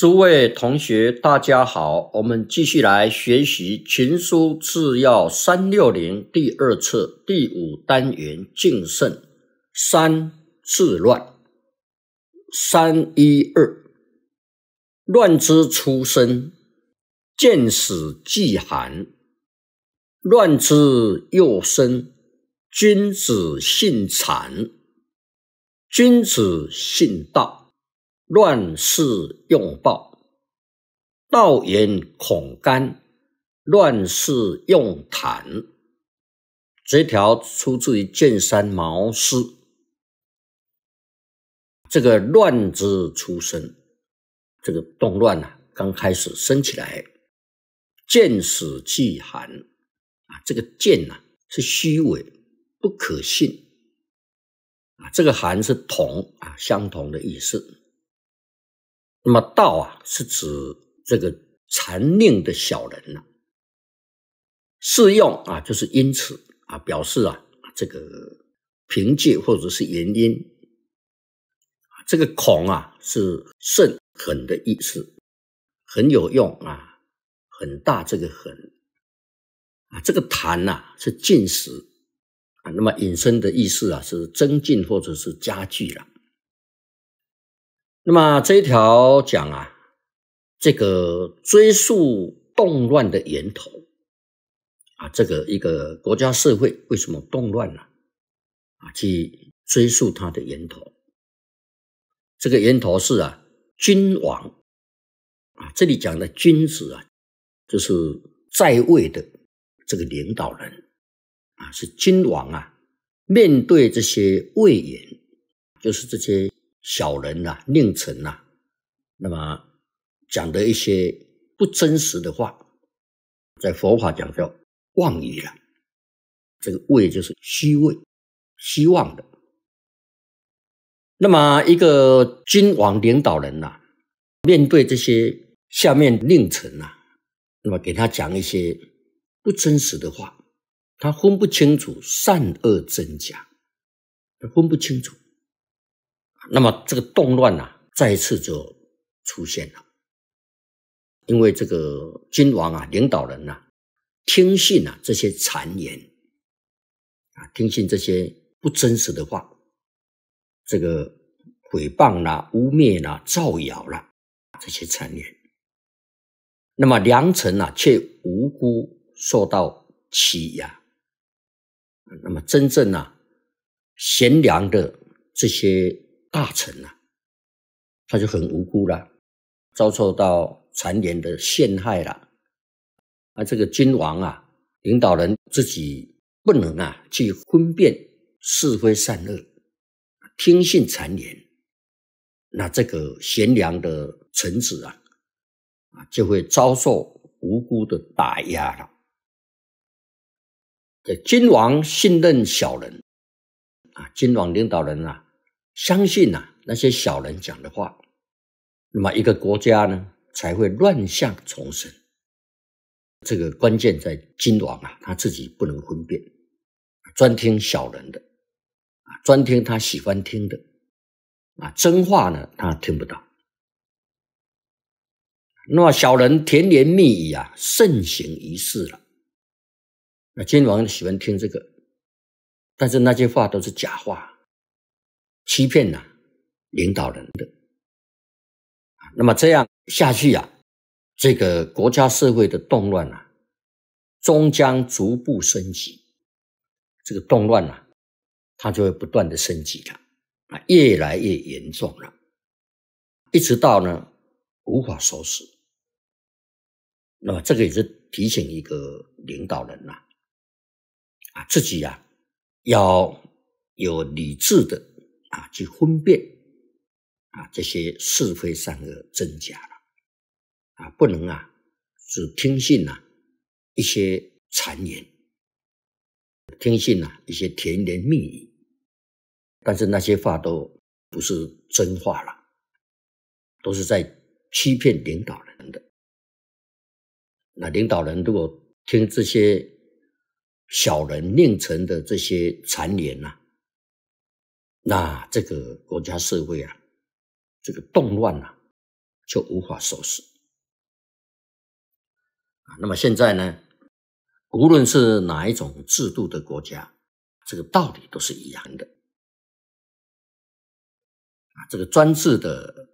诸位同学，大家好！我们继续来学习《群书治要》三六零第二册第五单元“敬圣三治乱三一二乱之初生，见死即寒；乱之又生，君子信残，君子信道。”乱世用暴，道言恐干；乱世用坦。这条出自于《剑山毛诗》。这个“乱”字出生，这个动乱呐，刚开始升起来，见死气寒啊。这个“见”呐是虚伪，不可信啊。这个“寒”是同啊，相同的意思。那么道啊，是指这个残令的小人了。适用啊，就是因此啊，表示啊，这个凭借或者是原因。这个孔啊，是甚狠的意思，很有用啊，很大这个狠。啊，这个谈呐是进食啊，那么引申的意思啊，是增进或者是加剧了。那么这一条讲啊，这个追溯动乱的源头啊，这个一个国家社会为什么动乱呢？啊，去追溯它的源头。这个源头是啊，君王啊，这里讲的君子啊，就是在位的这个领导人啊，是君王啊，面对这些魏延，就是这些。小人呐，佞臣呐，那么讲的一些不真实的话，在佛法讲叫妄语了。这个“畏就是虚妄、希望的。那么一个君王领导人呐，面对这些下面佞臣呐，那么给他讲一些不真实的话，他分不清楚善恶真假，他分不清楚。那么这个动乱呢，再次就出现了，因为这个君王啊，领导人呢，听信了这些谗言，啊，听信这些不真实的话，这个诽谤啊、污蔑啊、造谣啊，这些谗言，那么良臣啊，却无辜受到欺压，那么真正啊，贤良的这些。大臣啊，他就很无辜了，遭受到谗言的陷害了。啊，这个君王啊，领导人自己不能啊去分辨是非善恶，听信谗言，那这个贤良的臣子啊就会遭受无辜的打压了。这君王信任小人，啊，君王领导人啊。相信呐，那些小人讲的话，那么一个国家呢，才会乱象丛生。这个关键在君王啊，他自己不能分辨，专听小人的啊，专听他喜欢听的啊，真话呢他听不到。那么小人甜言蜜语啊，盛行一世了。那君王喜欢听这个，但是那些话都是假话。欺骗了领导人的，那么这样下去呀，这个国家社会的动乱啊，终将逐步升级，这个动乱啊，它就会不断的升级了，啊，越来越严重了，一直到呢无法收拾。那么这个也是提醒一个领导人呐，啊，自己呀要有理智的。啊，去分辨啊这些是非善恶真假了，啊不能啊只听信呐一些谗言，听信呐一些甜言蜜语，但是那些话都不是真话了，都是在欺骗领导人的。那领导人如果听这些小人佞臣的这些谗言呐。那这个国家社会啊，这个动乱呢，就无法收拾那么现在呢，无论是哪一种制度的国家，这个道理都是一样的啊。这个专制的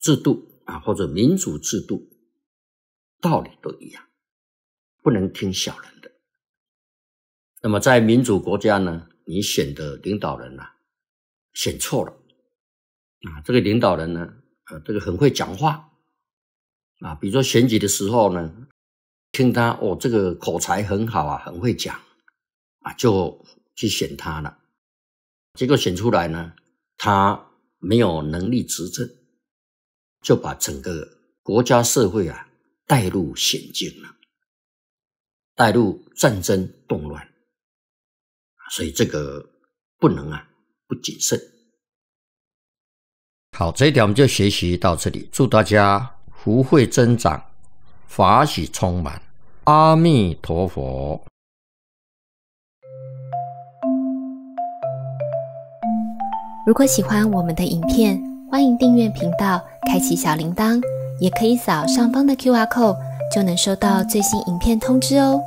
制度啊，或者民主制度，道理都一样，不能听小人的。那么在民主国家呢，你选的领导人啊。选错了啊！这个领导人呢，啊，这个很会讲话啊。比如说选举的时候呢，听他哦，这个口才很好啊，很会讲啊，就去选他了。结果选出来呢，他没有能力执政，就把整个国家社会啊带入险境了，带入战争动乱。所以这个不能啊。不谨慎。好，这一点我们就学习到这里。祝大家福慧增长，法喜充满。阿弥陀佛。如果喜欢我们的影片，欢迎订阅频道，开启小铃铛，也可以扫上方的 Q R code，就能收到最新影片通知哦。